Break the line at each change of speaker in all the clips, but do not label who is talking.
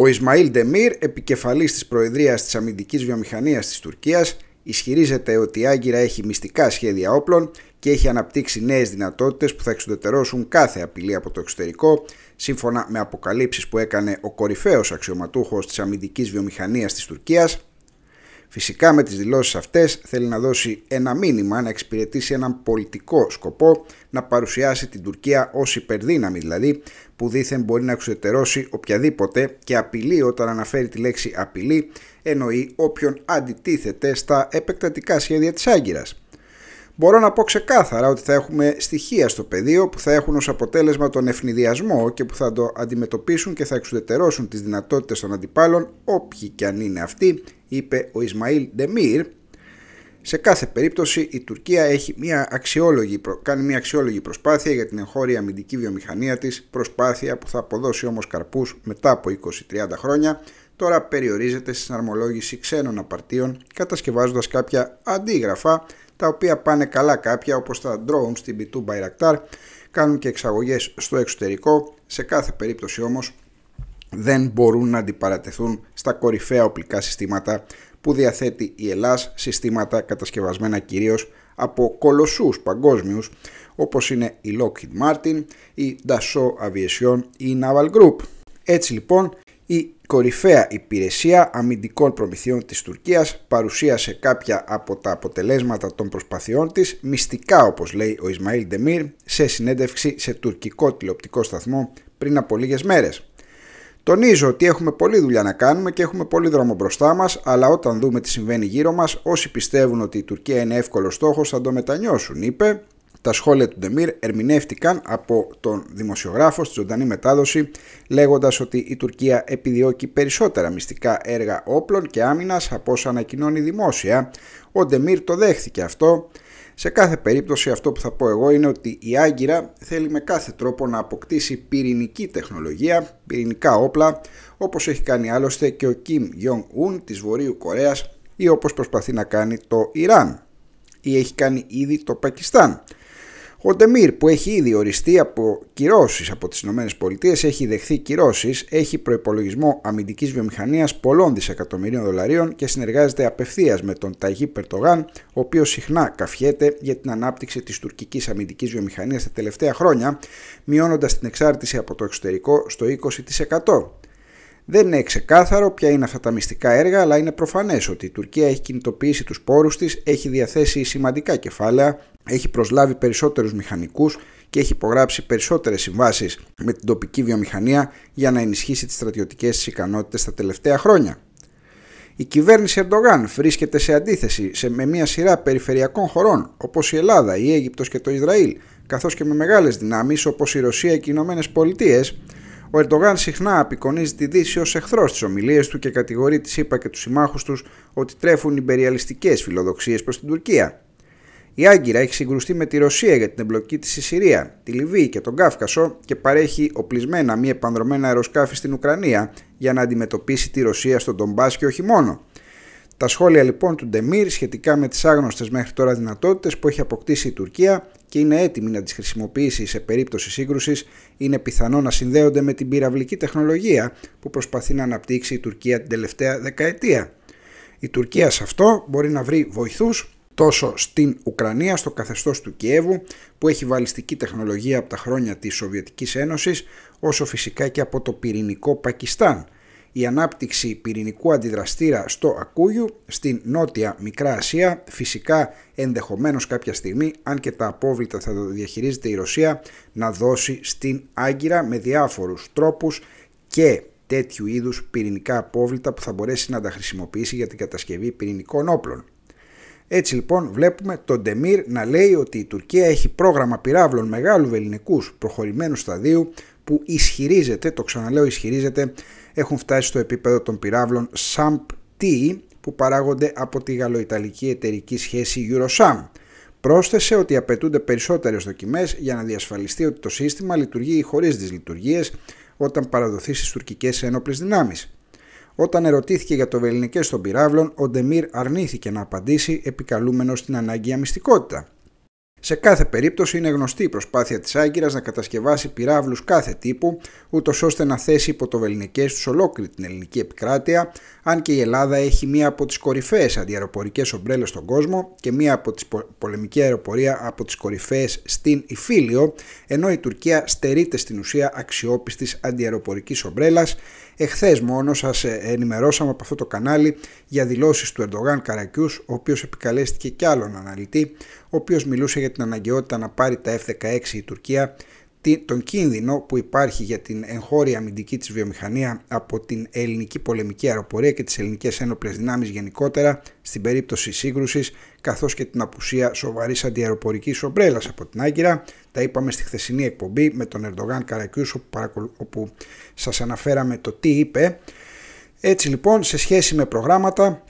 Ο Ισμαήλ Ντεμίρ, επικεφαλής της Προεδρίας της Αμυντικής Βιομηχανίας της Τουρκίας, ισχυρίζεται ότι η Άγκυρα έχει μυστικά σχέδια όπλων και έχει αναπτύξει νέες δυνατότητες που θα εξουδετερώσουν κάθε απειλή από το εξωτερικό, σύμφωνα με αποκαλύψεις που έκανε ο κορυφαίος αξιωματούχος της αμυντικής βιομηχανίας της Τουρκίας, Φυσικά με τις δηλώσεις αυτές θέλει να δώσει ένα μήνυμα, να εξυπηρετήσει έναν πολιτικό σκοπό, να παρουσιάσει την Τουρκία ως υπερδύναμη δηλαδή, που δήθεν μπορεί να εξουδετερώσει οποιαδήποτε και απειλή όταν αναφέρει τη λέξη απειλή, εννοεί όποιον αντιτίθεται στα επεκτατικά σχέδια της Άγκυρας. Μπορώ να πω ξεκάθαρα ότι θα έχουμε στοιχεία στο πεδίο που θα έχουν ως αποτέλεσμα τον ευνηδιασμό και που θα το αντιμετωπίσουν και θα εξουδετερώσουν τις δυνατότητες των αντιπάλων όποιοι και αν είναι αυτοί είπε ο Ισμαήλ Ντεμίρ, σε κάθε περίπτωση η Τουρκία έχει μια αξιόλογη, κάνει μια αξιόλογη προσπάθεια για την εγχώρια αμυντική βιομηχανία της, προσπάθεια που θα αποδώσει όμως καρπούς μετά από 20-30 χρόνια, τώρα περιορίζεται στην συναρμολόγηση ξένων απαρτίων κατασκευάζοντας κάποια αντίγραφα τα οποία πάνε καλά κάποια όπως τα drones στην B2 Bayraktar, κάνουν και εξαγωγές στο εξωτερικό, σε κάθε περίπτωση όμως δεν μπορούν να αντιπαρατεθούν στα κορυφαία οπλικά συστήματα που διαθέτει η Ελλάς, συστήματα κατασκευασμένα κυρίως από κολοσσούς παγκόσμιους όπως είναι η Lockheed Martin, η Dassault Aviation ή η Naval Group. Έτσι λοιπόν η κορυφαία υπηρεσία αμυντικών προμηθειών της Τουρκίας παρουσίασε κάποια από τα αποτελέσματα των προσπαθειών της μυστικά όπως λέει ο Ισμαήλ Ντεμίρ σε συνέντευξη σε τουρκικό τηλεοπτικό σταθμό πριν από λίγες μέρες. Τονίζω ότι έχουμε πολλή δουλειά να κάνουμε και έχουμε πολύ δρόμο μπροστά μας, αλλά όταν δούμε τι συμβαίνει γύρω μας, όσοι πιστεύουν ότι η Τουρκία είναι εύκολος στόχος θα το μετανιώσουν, είπε. Τα σχόλια του Ντεμίρ ερμηνεύτηκαν από τον δημοσιογράφο στη ζωντανή μετάδοση λέγοντας ότι η Τουρκία επιδιώκει περισσότερα μυστικά έργα όπλων και άμυνας από όσα ανακοινώνει δημόσια. Ο Ντεμίρ το δέχθηκε αυτό σε κάθε περίπτωση αυτό που θα πω εγώ είναι ότι η Άγκυρα θέλει με κάθε τρόπο να αποκτήσει πυρηνική τεχνολογία, πυρηνικά όπλα, όπως έχει κάνει άλλωστε και ο Κιμ Γιονγκούν Ουν της Βορείου Κορέας ή όπως προσπαθεί να κάνει το Ιράν ή έχει κάνει ήδη το Πακιστάν ο Ντεμίρ που έχει ήδη οριστεί από κυρώσεις από τις ΗΠΑ, έχει δεχθεί κυρώσεις, έχει προπολογισμό αμυντικής βιομηχανίας πολλών δισεκατομμυρίων δολαρίων και συνεργάζεται απευθείας με τον Ταγί Περτογάν, ο οποίος συχνά καφιέται για την ανάπτυξη της τουρκικής αμυντικής βιομηχανίας τα τελευταία χρόνια, μειώνοντας την εξάρτηση από το εξωτερικό στο 20%. Δεν είναι ξεκάθαρο ποια είναι αυτά τα μυστικά έργα, αλλά είναι προφανές ότι η Τουρκία έχει κινητοποιήσει τους πόρους της, έχει διαθέσει σημαντικά κεφάλαια, έχει προσλάβει περισσότερους μηχανικούς και έχει υπογράψει περισσότερες συμβάσεις με την τοπική βιομηχανία για να ενισχύσει τις στρατιωτικές της ικανότητες τα τελευταία χρόνια. Η κυβέρνηση Ερντογάν βρίσκεται σε αντίθεση σε, με μια σειρά περιφερειακών χωρών όπως η Ελλάδα, η Αίγυπτος και το Ισραήλ, καθώς και με μεγάλες δυνάμεις όπως η Ρωσία και οι Ηνωμένες Πολιτείες ο Ερντογάν συχνά απεικονίζει τη Δύση ως εχθρός στι ομιλίε του και κατηγορεί τη ΣΥΠΑ και τους συμμάχους τους ότι τρέφουν υπεριαλιστικές φιλοδοξίες προς την Τουρκία. Η Άγκυρα έχει συγκρουστεί με τη Ρωσία για την εμπλοκή της στη Συρία, τη Λιβύη και τον Κάφκασο και παρέχει οπλισμένα μη επανδρομένα αεροσκάφη στην Ουκρανία για να αντιμετωπίσει τη Ρωσία στον Τονμπάς και όχι μόνο. Τα σχόλια λοιπόν του Ντεμίρ σχετικά με τις άγνωστες μέχρι τώρα δυνατότητες που έχει αποκτήσει η Τουρκία και είναι έτοιμη να τις χρησιμοποιήσει σε περίπτωση σύγκρουσης είναι πιθανό να συνδέονται με την πυραυλική τεχνολογία που προσπαθεί να αναπτύξει η Τουρκία την τελευταία δεκαετία. Η Τουρκία σε αυτό μπορεί να βρει βοηθούς τόσο στην Ουκρανία, στο καθεστώς του Κιέβου, που έχει βαλιστική τεχνολογία από τα χρόνια της Σοβιετικής Ένωσης, όσο φυσικά και από το πυρηνικό Πακιστάν – η ανάπτυξη πυρηνικού αντιδραστήρα στο Ακούγιου, στην Νότια Μικρά Ασία, φυσικά ενδεχομένως κάποια στιγμή, αν και τα απόβλητα θα το διαχειρίζεται η Ρωσία, να δώσει στην Άγκυρα με διάφορους τρόπους και τέτοιου είδους πυρηνικά απόβλητα που θα μπορέσει να τα χρησιμοποιήσει για την κατασκευή πυρηνικών όπλων. Έτσι λοιπόν βλέπουμε τον Ντεμίρ να λέει ότι η Τουρκία έχει πρόγραμμα πυράβλων μεγάλου ελληνικού προχωρημένου σταδίου που ισχυρίζεται, το ξαναλέω ισχυρίζεται, έχουν φτάσει στο επίπεδο των πυράβλων SAMP-T που παράγονται από τη γαλλοϊταλική εταιρική σχέση Eurosam. Πρόσθεσε ότι απαιτούνται περισσότερες δοκιμές για να διασφαλιστεί ότι το σύστημα λειτουργεί χωρίς δυσλειτουργίες όταν παραδοθεί στις τουρκικές ένοπλες δυνάμεις. Όταν ερωτήθηκε για το βεληνικές των πυράβλων, ο Ντεμίρ αρνήθηκε να απαντήσει επικαλούμενος την ανάγκη αμυστικότητα. Σε κάθε περίπτωση είναι γνωστή η προσπάθεια της Άγκυρας να κατασκευάσει πυράβλους κάθε τύπου, ούτως ώστε να θέσει υπό το βεληνικές τους ολόκληρη την ελληνική επικράτεια, αν και η Ελλάδα έχει μία από τις κορυφαίες αντιαεροπορικές ομπρέλες στον κόσμο και μία από τις πολεμικές πολεμική αεροπορία από τις κορυφαίες στην Ιφίλιο, ενώ η Τουρκία στερείται στην ουσία αξιόπιστης αντιαεροπορικής ομπρέλας Εχθές μόνο σας ε, ενημερώσαμε από αυτό το κανάλι για δηλώσεις του Ερντογάν Καρακιούς, ο οποίος επικαλέστηκε κι άλλον αναλυτή, ο οποίος μιλούσε για την αναγκαιότητα να πάρει τα F-16 η Τουρκία τον κίνδυνο που υπάρχει για την εγχώρια αμυντική της βιομηχανία από την ελληνική πολεμική αεροπορία και τις ελληνικές ένοπλες δυνάμεις γενικότερα στην περίπτωση σύγκρουσης καθώς και την απουσία σοβαρής αντιαεροπορικής ομπρέλας από την Άγκυρα. Τα είπαμε στη χθεσινή εκπομπή με τον Ερντογάν Καρακιούς όπου σας αναφέραμε το τι είπε. Έτσι λοιπόν σε σχέση με προγράμματα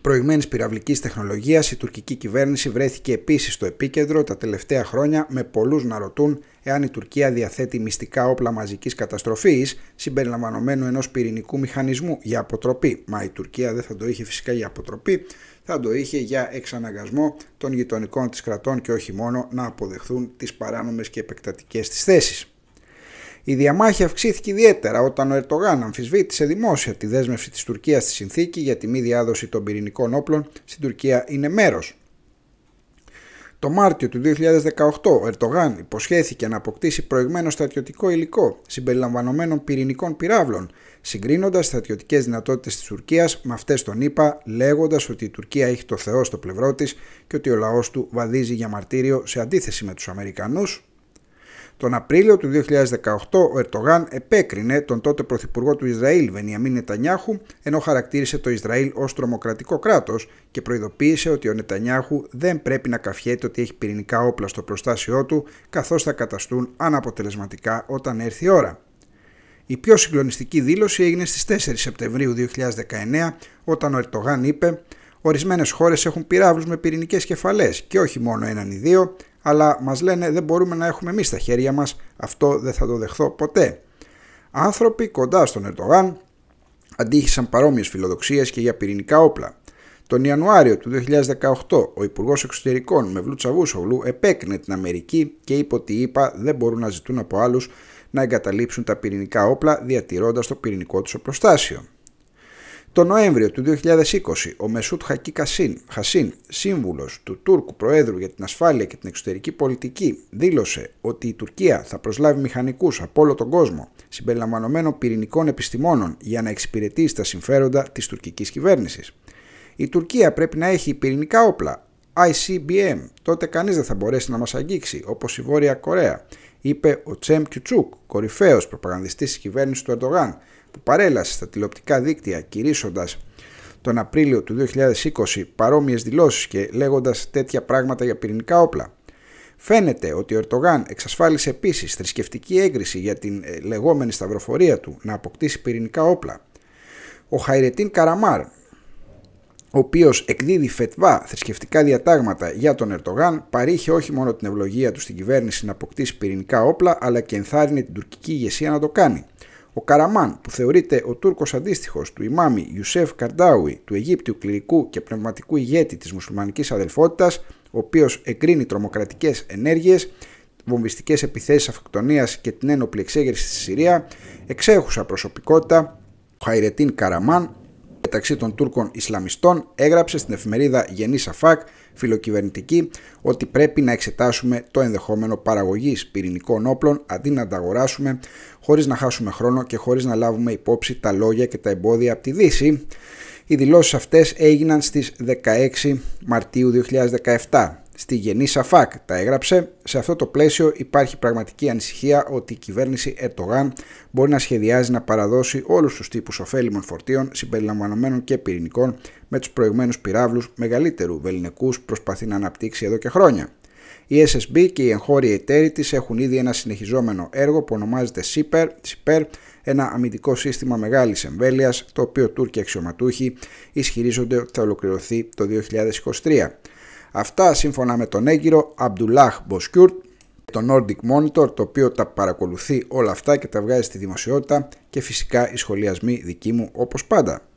προηγμένης πυραυλικής τεχνολογίας η τουρκική κυβέρνηση βρέθηκε επίσης στο επίκεντρο τα τελευταία χρόνια με πολλούς να ρωτούν εάν η Τουρκία διαθέτει μυστικά όπλα μαζικής καταστροφής συμπεριλαμβανομένου ενός πυρηνικού μηχανισμού για αποτροπή. Μα η Τουρκία δεν θα το είχε φυσικά για αποτροπή, θα το είχε για εξαναγκασμό των γειτονικών της κρατών και όχι μόνο να αποδεχθούν τις παράνομες και επεκτατικές της θέσεις. Η διαμάχη αυξήθηκε ιδιαίτερα όταν ο Ερτογάν αμφισβήτησε δημόσια τη δέσμευση της Τουρκίας στη συνθήκη για τη μη διάδοση των πυρηνικών όπλων στην Τουρκία είναι μέρος. Το Μάρτιο του 2018, ο Ερτογάν υποσχέθηκε να αποκτήσει προηγμένο στρατιωτικό υλικό συμπεριλαμβανομένων πυρηνικών πυράβλων, συγκρίνοντας στρατιωτικές δυνατότητες της Τουρκίας με αυτές των ΗΠΑ, λέγοντας ότι η Τουρκία έχει το Θεό στο πλευρό της και ότι ο λαός του βαδίζει για μαρτύριο σε αντίθεση με τους Αμερικανούς τον Απρίλιο του 2018 ο Ερτογάν επέκρινε τον τότε Πρωθυπουργό του Ισραήλ Βενιαμίν Νετανιάχου ενώ χαρακτήρισε το Ισραήλ ως τρομοκρατικό κράτος και προειδοποίησε ότι ο Νετανιάχου δεν πρέπει να καφιέται ότι έχει πυρηνικά όπλα στο προστάσιό του καθώς θα καταστούν αναποτελεσματικά όταν έρθει η ώρα. Η πιο συγκλονιστική δήλωση έγινε στις 4 Σεπτεμβρίου 2019 όταν ο Ερτογάν είπε «Ορισμένες χώρες έχουν πυράβλους με πυρηνικές κεφαλές και όχι μόνο έναν ή δύο, αλλά μας λένε δεν μπορούμε να έχουμε εμείς στα χέρια μας, αυτό δεν θα το δεχθώ ποτέ. Άνθρωποι κοντά στον Ερτογάν αντίχησαν παρόμοιες φιλοδοξίες και για πυρηνικά όπλα. Τον Ιανουάριο του 2018, ο Υπουργός Εξωτερικών Μευλού Τσαβούσογλου επέκρινε την Αμερική και είπε ότι οι ΗΠΑ δεν μπορούν να ζητούν από άλλους να εγκαταλείψουν τα πυρηνικά όπλα διατηρώντας το πυρηνικό τους οπλοστάσιο. Το Νοέμβριο του 2020, ο Μεσούτ Χακί Κασίν, Χασίν, σύμβουλος του Τούρκου Προέδρου για την Ασφάλεια και την Εξωτερική Πολιτική, δήλωσε ότι η Τουρκία θα προσλάβει μηχανικούς από όλο τον κόσμο, συμπεριλαμβανομένων πυρηνικών επιστημόνων, για να εξυπηρετήσει τα συμφέροντα της τουρκικής κυβέρνησης. Η Τουρκία πρέπει να έχει πυρηνικά όπλα, ICBM, τότε κανείς δεν θα μπορέσει να μας αγγίξει, όπως η Βόρεια Κορέα, είπε ο Τσέμ Κιουτσούκ, κορυφαίος προπαγανδιστής της κυβέρνησης του Ερντογάν, που παρέλασε στα τηλεοπτικά δίκτυα κηρύσσοντας τον Απρίλιο του 2020 παρόμοιες δηλώσεις και λέγοντας τέτοια πράγματα για πυρηνικά όπλα. Φαίνεται ότι ο Ερτογάν εξασφάλισε επίσης θρησκευτική έγκριση για την ε, λεγόμενη σταυροφορία του να αποκτήσει πυρηνικά όπλα. Ο Χαϊρετίν Καραμάρ, ο οποίος εκδίδει φετβά θρησκευτικά διατάγματα για τον Ερτογάν, παρήχε όχι μόνο την ευλογία του στην κυβέρνηση να αποκτήσει πυρηνικά όπλα, αλλά και ενθάρρυνε την τουρκική ηγεσία να το κάνει. Ο Καραμάν, που θεωρείται ο Τούρκος Αντίστοιχος του Ιμάμι Ιουσέφ Καρντάουι, του Αιγύπτιου κληρικού και πνευματικού ηγέτη της μουσουλμανικής Αδελφότητας, ο οποίος εγκρίνει τρομοκρατικές ενέργειες, βομβιστικές επιθέσεις αυτοκτονίας και την ένοπλη εξέγερση στη Συρία, εξέχουσα προσωπικότητα, ο Χαϊρετίν Καραμάν, μεταξύ των Τούρκων Ισλαμιστών έγραψε στην εφημερίδα Γενή Σαφάκ, φιλοκυβερνητική, ότι πρέπει να εξετάσουμε το ενδεχόμενο παραγωγής πυρηνικών όπλων αντί να τα αγοράσουμε χωρίς να χάσουμε χρόνο και χωρίς να λάβουμε υπόψη τα λόγια και τα εμπόδια από τη Δύση. Οι δηλώσεις αυτές έγιναν στις 16 Μαρτίου 2017 στη γενή Σαφάκ. Τα έγραψε. Σε αυτό το πλαίσιο υπάρχει πραγματική ανησυχία ότι η κυβέρνηση Ερτογάν μπορεί να σχεδιάζει να παραδώσει όλους τους τύπους ωφέλιμων φορτίων συμπεριλαμβανομένων και πυρηνικών με τους προηγμένου πυράβλους μεγαλύτερου βεληνικούς προσπαθεί να αναπτύξει εδώ και χρόνια. Η SSB και οι εγχώροι εταίροι της έχουν ήδη ένα συνεχιζόμενο έργο που ονομάζεται SIPER, SIPER ένα αμυντικό σύστημα μεγάλης εμβέλειας, το οποίο Τούρκοι αξιωματούχοι ισχυρίζονται ότι θα ολοκληρωθεί το 2023. Αυτά σύμφωνα με τον έγκυρο Αμπτουλάχ Μποσκιούρτ, το Nordic Monitor, το οποίο τα παρακολουθεί όλα αυτά και τα βγάζει στη δημοσιότητα και φυσικά οι σχολιασμοί δικοί μου όπως πάντα.